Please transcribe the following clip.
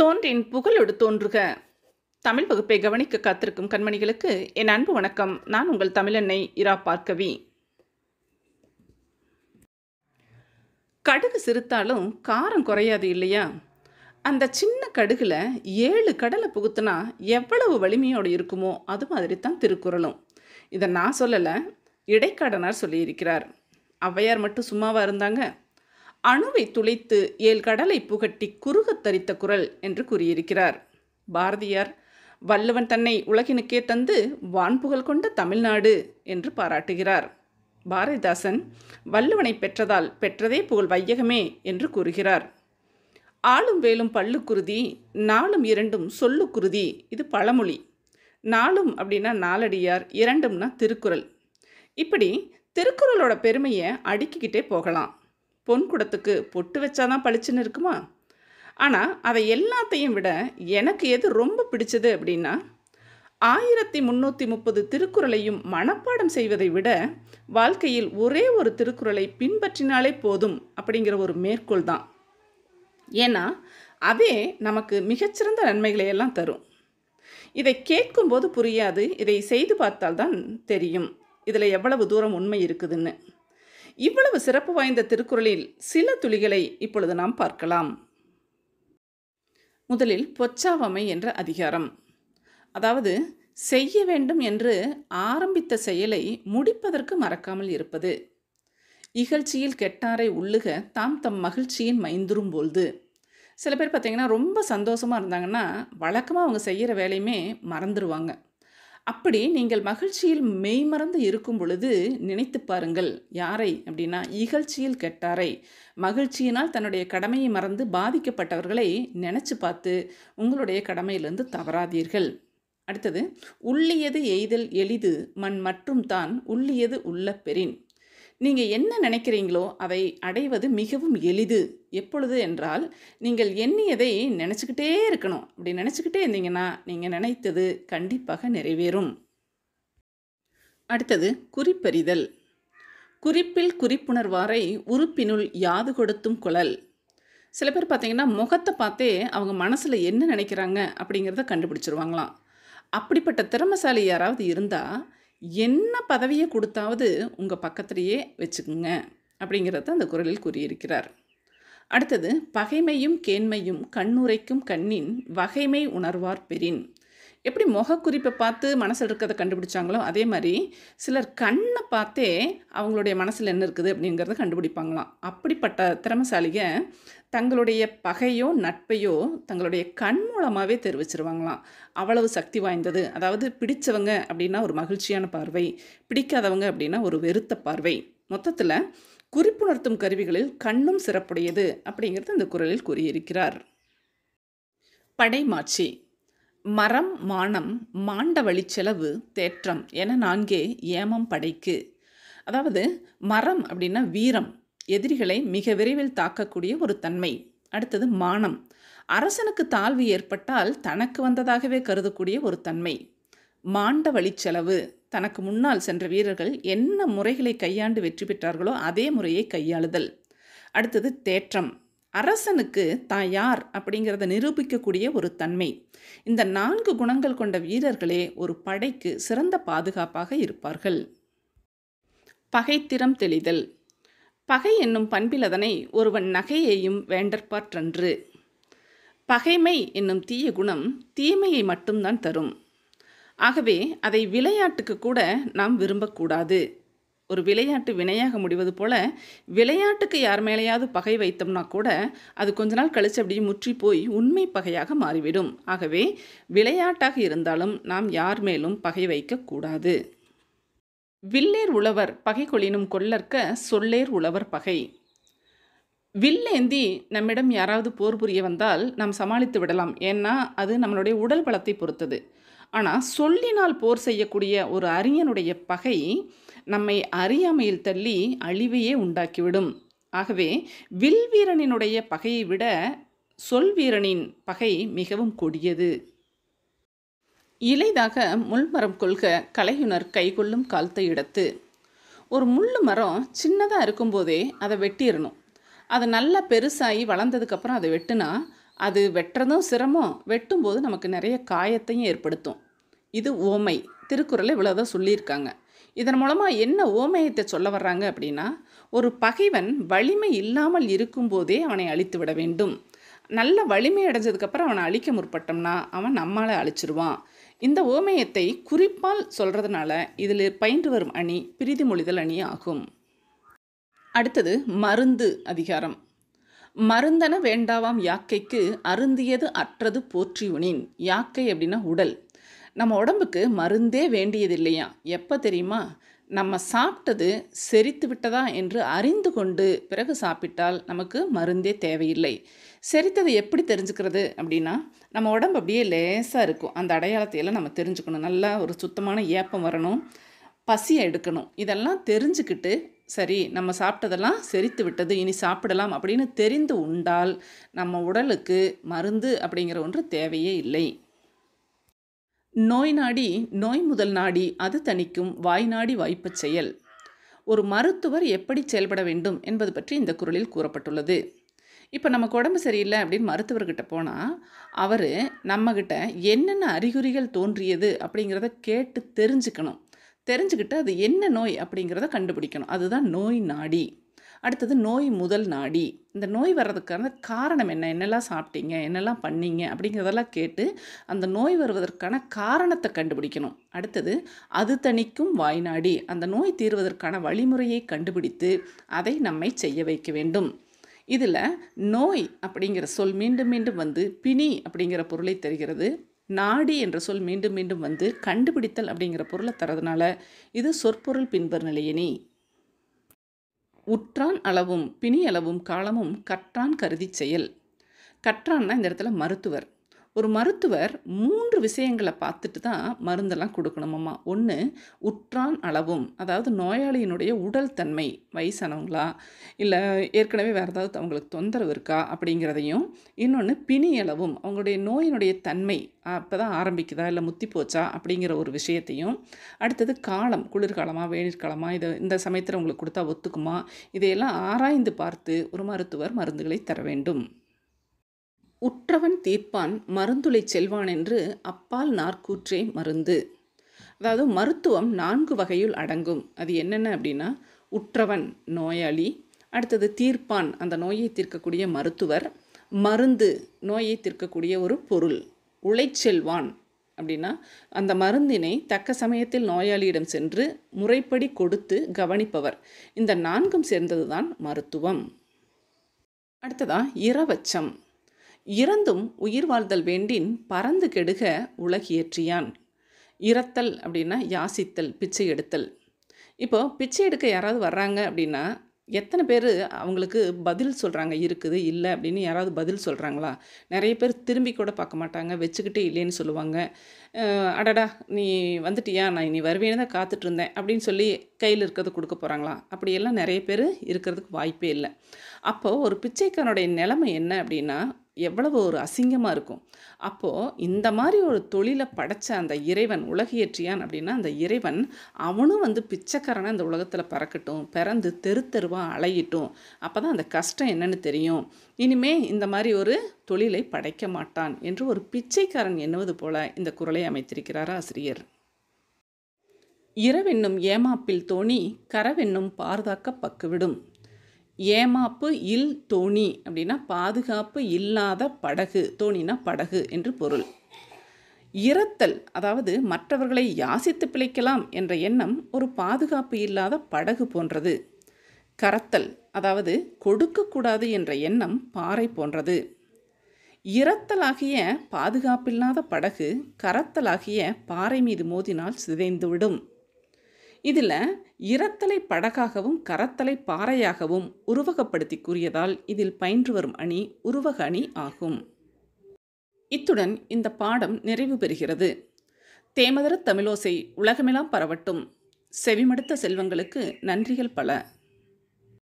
தோன்றின் புகழோடு தோன்றுக தமிழ் வகுப்பை கவனிக்க காத்திருக்கும் கண்மணிகளுக்கு என் அன்பு வணக்கம் நான் உங்கள் தமிழனை இரா பார்க்கவி கடுகு சிரித்தாலும் காரம் குறையாது இல்லையா அந்த சின்ன கடுகுல ஏழு கடலை புகுத்துனா எவ்வளவு வலிமையோடு இருக்குமோ அது மாதிரி தான் திருக்குறளும் இதை நான் சொல்லலை இடைக்காடனார் சொல்லியிருக்கிறார் ஔவையார் மட்டும் சும்மாவாக இருந்தாங்க அணுவை துளைத்து ஏல் கடலை புகட்டி குறுகத் தரித்த குரல் என்று கூறியிருக்கிறார் பாரதியார் வல்லவன் தன்னை உலகினுக்கே தந்து வான்புகழ் கொண்ட தமிழ்நாடு என்று பாராட்டுகிறார் பாரதிதாசன் வல்லவனை பெற்றதால் பெற்றதே புகழ் வையகமே என்று கூறுகிறார் ஆளும் வேலும் பல்லுக்குருதி நாளும் இரண்டும் சொல்லுக்குருதி இது பழமொழி நாளும் அப்படின்னா நாலடியார் இரண்டும்னா திருக்குறள் இப்படி திருக்குறளோட பெருமையை அடுக்கிக்கிட்டே போகலாம் பொன் குடத்துக்கு பொட்டு வச்சாதான் பளிச்சுன்னு இருக்குமா ஆனால் அதை எல்லாத்தையும் விட எனக்கு எது ரொம்ப பிடிச்சது அப்படின்னா ஆயிரத்தி முந்நூற்றி முப்பது திருக்குறளையும் மனப்பாடம் செய்வதை விட வாழ்க்கையில் ஒரே ஒரு திருக்குறளை பின்பற்றினாலே போதும் அப்படிங்கிற ஒரு மேற்கோள் தான் ஏன்னா அதே நமக்கு மிகச்சிறந்த நன்மைகளை எல்லாம் தரும் இதை கேட்கும்போது புரியாது இதை செய்து பார்த்தால்தான் தெரியும் இதில் எவ்வளவு தூரம் உண்மை இருக்குதுன்னு இவ்வளவு சிறப்பு வாய்ந்த திருக்குறளில் சில துளிகளை இப்பொழுது நாம் பார்க்கலாம் முதலில் பொச்சாவமை என்ற அதிகாரம் அதாவது செய்ய வேண்டும் என்று ஆரம்பித்த செயலை முடிப்பதற்கு மறக்காமல் இருப்பது இகழ்ச்சியில் கெட்டாரை உள்ளுக தாம் தம் மகிழ்ச்சியின் மைந்துரும் பொழுது சில பேர் பார்த்திங்கன்னா ரொம்ப சந்தோஷமாக இருந்தாங்கன்னா வழக்கமாக அவங்க செய்கிற வேலையுமே மறந்துடுவாங்க அப்படி நீங்கள் மகிழ்ச்சியில் மெய்மறந்து இருக்கும் பொழுது நினைத்து பாருங்கள் யாரை அப்படின்னா இகழ்ச்சியில் கெட்டாரை மகிழ்ச்சியினால் தன்னுடைய கடமையை மறந்து பாதிக்கப்பட்டவர்களை நினச்சி பார்த்து உங்களுடைய கடமையிலிருந்து தவறாதீர்கள் அடுத்தது உள்ளியது எய்தல் எளிது மண் மற்றும் தான் உள்ளியது உள்ள பெறின் நீங்கள் என்ன நினைக்கிறீங்களோ அவை அடைவது மிகவும் எளிது எப்பொழுது என்றால் நீங்கள் எண்ணியதை நினச்சிக்கிட்டே இருக்கணும் அப்படி நினச்சிக்கிட்டே இருந்தீங்கன்னா நீங்கள் நினைத்தது கண்டிப்பாக நிறைவேறும் அடுத்தது குறிப்பறிதல் குறிப்பில் குறிப்புணர்வாரை உறுப்பினுள் யாது கொடுத்தும் குழல் சில பேர் பார்த்திங்கன்னா முகத்தை பார்த்தே அவங்க மனசில் என்ன நினைக்கிறாங்க அப்படிங்கிறத கண்டுபிடிச்சிருவாங்களாம் அப்படிப்பட்ட திறமசாலி யாராவது இருந்தால் என்ன பதவியை கொடுத்தாவது உங்கள் பக்கத்திலேயே வச்சுக்குங்க அப்படிங்கிறத அந்த குரலில் கூறியிருக்கிறார் அடுத்தது பகைமையும் கேண்மையும் கண்ணுரைக்கும் கண்ணின் வகைமை உணர்வார் பெறின் எப்படி முகக்குறிப்பை பார்த்து மனசில் இருக்கிறத கண்டுபிடிச்சாங்களோ அதே மாதிரி சிலர் கண்ணை பார்த்தே அவங்களுடைய மனசில் என்ன இருக்குது அப்படிங்கிறத கண்டுபிடிப்பாங்களாம் அப்படிப்பட்ட திறமசாலிக தங்களுடைய பகையோ நட்பையோ தங்களுடைய கண் மூலமாகவே தெரிவிச்சிருவாங்களாம் அவ்வளவு சக்தி வாய்ந்தது அதாவது பிடித்தவங்க அப்படின்னா ஒரு மகிழ்ச்சியான பார்வை பிடிக்காதவங்க அப்படின்னா ஒரு வெறுத்த பார்வை மொத்தத்தில் குறிப்புணர்த்தும் கருவிகளில் கண்ணும் சிறப்புடையது அப்படிங்கிறது அந்த குரலில் கூறியிருக்கிறார் படைமாட்சி மரம் மானம் மாண்ட வழிச்செலவு தேற்றம் என நான்கே ஏமம் படைக்கு அதாவது மரம் அப்படின்னா வீரம் எதிரிகளை மிக விரைவில் தாக்கக்கூடிய ஒரு தன்மை அடுத்தது மானம் அரசனுக்கு தாழ்வு ஏற்பட்டால் தனக்கு வந்ததாகவே கருதக்கூடிய ஒரு தன்மை மாண்ட வழிச்செலவு தனக்கு முன்னால் சென்ற வீரர்கள் என்ன முறைகளை கையாண்டு வெற்றி பெற்றார்களோ அதே முறையை கையாளுதல் அடுத்தது தேற்றம் அரசனுக்கு தான் யார் அப்படிங்கிறத நிரூபிக்கக்கூடிய ஒரு தன்மை இந்த நான்கு குணங்கள் கொண்ட வீரர்களே ஒரு படைக்கு சிறந்த பாதுகாப்பாக இருப்பார்கள் பகைத்திறம் தெளிதல் பகை என்னும் பண்பிலதனை ஒருவன் நகையையும் வேண்டற்பாற்றன்று பகைமை என்னும் தீய குணம் தீமையை மட்டும்தான் தரும் ஆகவே அதை விளையாட்டுக்கு கூட நாம் விரும்பக்கூடாது ஒரு விளையாட்டு வினையாக முடிவது போல் விளையாட்டுக்கு யார் மேலேயாவது பகை வைத்தோம்னா கூட அது கொஞ்ச நாள் கழித்து அப்படியே முற்றி போய் உண்மை பகையாக மாறிவிடும் ஆகவே விளையாட்டாக இருந்தாலும் நாம் யார் மேலும் பகை வைக்கக்கூடாது வில்லேர் உழவர் பகை கொளினும் கொள்ளற்க சொல்லேர் உழவர் பகை வில்லேந்தி நம்மிடம் யாராவது போர் புரிய வந்தால் நாம் சமாளித்து விடலாம் ஏன்னா அது நம்மளுடைய உடல் பலத்தை பொறுத்தது ஆனால் சொல்லினால் போர் செய்யக்கூடிய ஒரு அரியனுடைய பகை நம்மை அறியாமையில் தள்ளி அழிவையே உண்டாக்கிவிடும் ஆகவே வில் வீரனினுடைய பகையை விட சொல்வீரனின் பகை மிகவும் கொடியது இலைதாக முள்மரம் கொள்க கலையுணர் கைகொள்ளும் கால்த்த இடத்து ஒரு முள்ளு மரம் சின்னதாக இருக்கும்போதே அதை வெட்டிடணும் அது நல்லா பெருசாகி வளர்ந்ததுக்கப்புறம் அதை வெட்டினா அது வெட்டுறதும் சிரமம் வெட்டும்போது நமக்கு நிறைய காயத்தையும் ஏற்படுத்தும் இது ஓமை திருக்குறளை இவ்வளோதான் சொல்லியிருக்காங்க இதன் மூலமாக என்ன ஓமையத்தை சொல்ல வர்றாங்க அப்படின்னா ஒரு பகைவன் வலிமை இல்லாமல் இருக்கும்போதே அவனை அழித்து விட வேண்டும் நல்ல வலிமை அடைஞ்சதுக்கப்புறம் அவனை அழிக்க முற்பட்டோம்னா அவன் நம்மளால் அழிச்சிருவான் இந்த ஓமயத்தை குறிப்பால் சொல்கிறதுனால இதில் பயின்று வரும் அணி பிரிதி மொழிதல் அணி ஆகும் அடுத்தது மருந்து அதிகாரம் மருந்தன வேண்டாவாம் யாக்கைக்கு அருந்தியது அற்றது போற்றியுனின் யாக்கை அப்படின்னா உடல் நம்ம உடம்புக்கு மருந்தே வேண்டியது இல்லையா எப்போ தெரியுமா நம்ம சாப்பிட்டது செரித்து விட்டதா என்று அறிந்து கொண்டு பிறகு சாப்பிட்டால் நமக்கு மருந்தே தேவையில்லை செரித்ததை எப்படி தெரிஞ்சுக்கிறது அப்படின்னா நம்ம உடம்பு அப்படியே லேசாக இருக்கும் அந்த அடையாளத்தையெல்லாம் நம்ம தெரிஞ்சுக்கணும் நல்லா ஒரு சுத்தமான ஏப்பம் வரணும் பசியை எடுக்கணும் இதெல்லாம் தெரிஞ்சுக்கிட்டு சரி நம்ம சாப்பிட்டதெல்லாம் செரித்து விட்டது இனி சாப்பிடலாம் அப்படின்னு தெரிந்து உண்டால் நம்ம உடலுக்கு மருந்து அப்படிங்கிற ஒன்று தேவையே இல்லை நோய் நாடி நோய் முதல் நாடி அது தணிக்கும் வாய் நாடி வாய்ப்பு செயல் ஒரு மருத்துவர் எப்படி செயல்பட வேண்டும் என்பது பற்றி இந்த குரலில் கூறப்பட்டுள்ளது இப்போ நமக்கு உடம்பு சரியில்லை அப்படின்னு மருத்துவர்கிட்ட போனால் அவர் நம்மக்கிட்ட என்னென்ன அறிகுறிகள் தோன்றியது அப்படிங்கிறத கேட்டு தெரிஞ்சுக்கணும் தெரிஞ்சுக்கிட்டு அது என்ன நோய் அப்படிங்கிறத கண்டுபிடிக்கணும் அதுதான் நோய் நாடி அடுத்தது நோய் முதல் நாடி இந்த நோய் வர்றதுக்கான காரணம் என்ன என்னெல்லாம் சாப்பிட்டீங்க என்னெல்லாம் பண்ணீங்க அப்படிங்கிறதெல்லாம் கேட்டு அந்த நோய் வருவதற்கான காரணத்தை கண்டுபிடிக்கணும் அடுத்தது அது தணிக்கும் வாய்நாடி அந்த நோய் தீர்வதற்கான வழிமுறையை கண்டுபிடித்து அதை நம்மை செய்ய வைக்க வேண்டும் இதில் நோய் அப்படிங்கிற சொல் மீண்டும் மீண்டும் வந்து பிணி அப்படிங்கிற பொருளை தருகிறது நாடி என்ற சொல் மீண்டும் மீண்டும் வந்து கண்டுபிடித்தல் அப்படிங்கிற பொருளை தரதுனால இது சொற்பொருள் பின்பர் நிலையினி உற்றான் அளவும் பிணி அளவும் காலமும் கற்றான் கருதி செயல் கற்றான்னா இந்த இடத்துல மருத்துவர் ஒரு மருத்துவர் மூன்று விஷயங்களை பார்த்துட்டு தான் மருந்தெல்லாம் கொடுக்கணுமாம்மா ஒன்று உற்றான் அளவும் அதாவது நோயாளியினுடைய உடல் தன்மை வயசானவங்களா இல்லை ஏற்கனவே வேறு ஏதாவது அவங்களுக்கு தொந்தரவு இருக்கா அப்படிங்கிறதையும் இன்னொன்று பிணி அளவும் அவங்களுடைய நோயினுடைய தன்மை அப்போ தான் ஆரம்பிக்குதா இல்லை முத்தி போச்சா அப்படிங்கிற ஒரு விஷயத்தையும் அடுத்தது காலம் குளிர்காலமாக வேணிற்காலமா இதை இந்த சமயத்தில் உங்களுக்கு கொடுத்தா ஒத்துக்குமா இதையெல்லாம் ஆராய்ந்து பார்த்து ஒரு மருத்துவர் மருந்துகளை தர வேண்டும் உற்றவன் தீர்ப்பான் மருந்துளை செல்வான் என்று அப்பால் நாற்கூற்றே மருந்து அதாவது மருத்துவம் நான்கு வகையில் அடங்கும் அது என்னென்ன அப்படின்னா உற்றவன் நோயாளி அடுத்தது தீர்ப்பான் அந்த நோயை தீர்க்கக்கூடிய மருத்துவர் மருந்து நோயை தீர்க்கக்கூடிய ஒரு பொருள் உழைச்செல்வான் அப்படின்னா அந்த மருந்தினை தக்க சமயத்தில் நோயாளியிடம் சென்று முறைப்படி கொடுத்து கவனிப்பவர் இந்த நான்கும் சேர்ந்தது தான் மருத்துவம் அடுத்ததான் இரவச்சம் இறந்தும் உயிர் வாழ்தல் வேண்டின் பறந்து கெடுக உலகியற்றியான் இறத்தல் அப்படின்னா யாசித்தல் பிச்சை எடுத்தல் இப்போது பிச்சை எடுக்க யாராவது வர்றாங்க அப்படின்னா எத்தனை பேர் அவங்களுக்கு பதில் சொல்கிறாங்க இருக்குது இல்லை அப்படின்னு யாராவது பதில் சொல்கிறாங்களா நிறைய பேர் திரும்பி கூட பார்க்க மாட்டாங்க வச்சுக்கிட்டே இல்லைன்னு சொல்லுவாங்க அடடா நீ வந்துட்டியா நான் நீ வருவேன்னு தான் காத்துட்ருந்தேன் அப்படின்னு சொல்லி கையில் இருக்கிறது கொடுக்க போகிறாங்களா அப்படியெல்லாம் நிறைய பேர் இருக்கிறதுக்கு வாய்ப்பே இல்லை அப்போது ஒரு பிச்சைக்காரனுடைய நிலைமை என்ன அப்படின்னா எவ்வளவு ஒரு அசிங்கமாக இருக்கும் அப்போது இந்த மாதிரி ஒரு தொழிலை படைச்ச அந்த இறைவன் உலகியற்றியான் அப்படின்னா அந்த இறைவன் அவனும் வந்து பிச்சைக்காரனை அந்த உலகத்தில் பறக்கட்டும் பிறந்து தெரு தெருவாக அலையிட்டும் அப்போ தான் அந்த கஷ்டம் என்னன்னு தெரியும் இனிமே இந்த மாதிரி ஒரு தொழிலை படைக்க மாட்டான் என்று ஒரு பிச்சைக்காரன் எண்ணுவது போல இந்த குரலை அமைத்திருக்கிறார் ஆசிரியர் இரவென்னும் ஏமாப்பில் தோணி கரவென்னும் பார்தாக்க பக்குவிடும் ஏமாப்பு இல் தோணி அப்படின்னா பாதுகாப்பு இல்லாத படகு தோணினா படகு என்று பொருள் இரத்தல் அதாவது மற்றவர்களை யாசித்து பிழைக்கலாம் என்ற எண்ணம் ஒரு பாதுகாப்பு இல்லாத படகு போன்றது கரத்தல் அதாவது கொடுக்கக்கூடாது என்ற எண்ணம் பாறை போன்றது இரத்தலாகிய பாதுகாப்பில்லாத படகு கரத்தலாகிய பாறை மீது மோதினால் சிதைந்துவிடும் இதில் இரத்தலை படகாகவும் கரத்தலை பாறையாகவும் உருவகப்படுத்தி கூறியதால் இதில் பயின்று வரும் அணி உருவக அணி ஆகும் இத்துடன் இந்த பாடம் நிறைவு பெறுகிறது தேமதர தமிழோசை உலகமெல்லாம் பரவட்டும் செவிமடுத்த செல்வங்களுக்கு நன்றிகள் பல